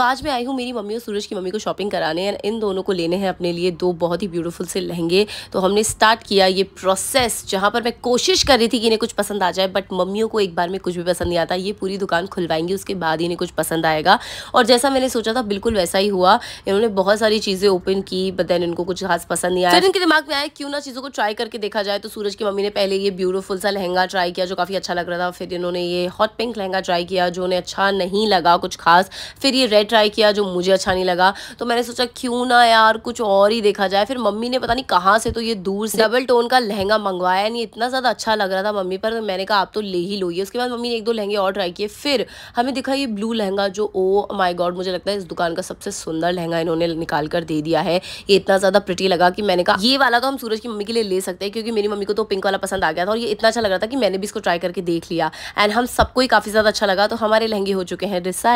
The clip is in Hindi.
तो आज मैं आई हूँ मेरी मम्मी और सूरज की मम्मी को शॉपिंग कराने एंड इन दोनों को लेने हैं अपने लिए दो बहुत ही ब्यूटीफुल से लहंगे तो हमने स्टार्ट किया ये प्रोसेस जहाँ पर मैं कोशिश कर रही थी कि इन्हें कुछ पसंद आ जाए बट मम्मियों को एक बार में कुछ भी पसंद नहीं आता ये पूरी दुकान खुलवाएंगी उसके बाद इन्हें कुछ पसंद आएगा और जैसा मैंने सोचा था बिल्कुल वैसा ही हुआ इन्होंने बहुत सारी चीज़ें ओपन की बट देन इनको कुछ खास पसंद नहीं आया इनके दिमाग में आया क्यों ना चीज़ों को ट्राई करके देखा जाए तो सूरज की मम्मी ने पहले ये ब्यूटीफुल सा लहंगा ट्राई किया जो काफ़ी अच्छा लग रहा था फिर इन्होंने ये हॉट पिंक लहंगा ट्राई किया जो उन्हें अच्छा नहीं लगा कुछ खास फिर ये रेड ट्राई किया जो मुझे अच्छा नहीं लगा तो मैंने सोचा क्यों ना यार कुछ और ही देखा जाए फिर मम्मी ने पता नहीं कहाँ से तो ये दूर से डबल टोन का लहंगा मंगवाया नहीं इतना ज़्यादा अच्छा लग रहा था मम्मी पर तो मैंने कहा आप तो ले ही लो ये उसके बाद मम्मी ने एक दो लहंगे और ट्राई किए फिर हमें दिखा ये ब्लू लहंगा जो ओ माई गॉड मुझे लगता है इस दुकान का सबसे सुंदर लहंगा इन्होंने निकाल कर दे दिया है ये इतना ज़्यादा प्रिटी लगा कि मैंने कहा ये वाला तो हम सूरज की मम्मी के लिए ले सकते हैं क्योंकि मेरी मम्मी को तो पिंक वाला पसंद आ गया था और ये इतना अच्छा लग रहा था कि मैंने भी इसको ट्राई करके देख लिया एंड हम सबको ही काफ़ी ज़्यादा अच्छा लगा तो हमारे लहंगे हो चुके हैं डिसाइड